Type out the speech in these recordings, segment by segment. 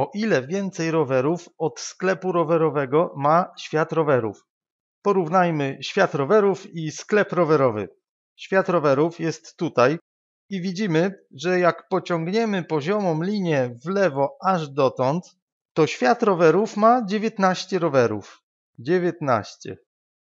o ile więcej rowerów od sklepu rowerowego ma świat rowerów. Porównajmy świat rowerów i sklep rowerowy. Świat rowerów jest tutaj i widzimy, że jak pociągniemy poziomą linię w lewo aż dotąd, to świat rowerów ma 19 rowerów. 19.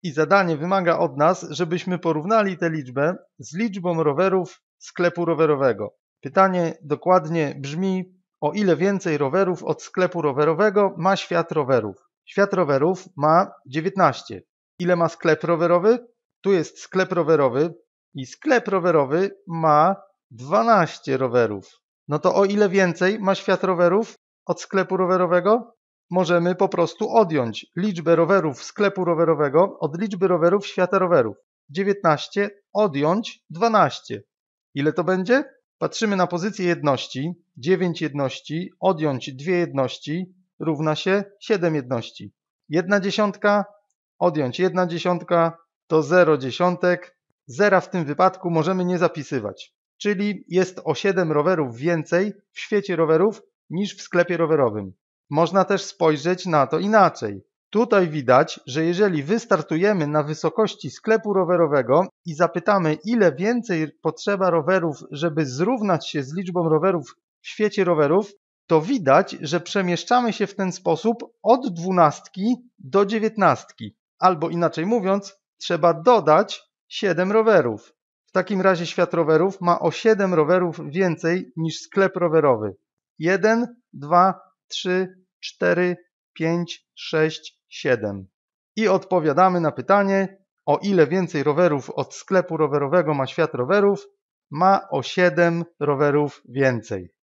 I zadanie wymaga od nas, żebyśmy porównali tę liczbę z liczbą rowerów sklepu rowerowego. Pytanie dokładnie brzmi, o ile więcej rowerów od sklepu rowerowego ma świat rowerów. Świat rowerów ma 19. Ile ma sklep rowerowy? Tu jest sklep rowerowy i sklep rowerowy ma 12 rowerów. No to o ile więcej ma świat rowerów od sklepu rowerowego? Możemy po prostu odjąć liczbę rowerów sklepu rowerowego od liczby rowerów świata rowerów. 19 odjąć 12. Ile to będzie? Patrzymy na pozycję jedności. 9 jedności odjąć 2 jedności równa się 7 jedności. 1 dziesiątka odjąć 1 dziesiątka to 0 dziesiątek. Zera w tym wypadku możemy nie zapisywać. Czyli jest o 7 rowerów więcej w świecie rowerów niż w sklepie rowerowym. Można też spojrzeć na to inaczej. Tutaj widać, że jeżeli wystartujemy na wysokości sklepu rowerowego i zapytamy, ile więcej potrzeba rowerów, żeby zrównać się z liczbą rowerów w świecie rowerów, to widać, że przemieszczamy się w ten sposób od dwunastki do dziewiętnastki. Albo inaczej mówiąc, trzeba dodać 7 rowerów. W takim razie świat rowerów ma o 7 rowerów więcej niż sklep rowerowy. 1, 2, 3, 4, 5, 6, 7. I odpowiadamy na pytanie, o ile więcej rowerów od sklepu rowerowego ma świat rowerów? Ma o 7 rowerów więcej.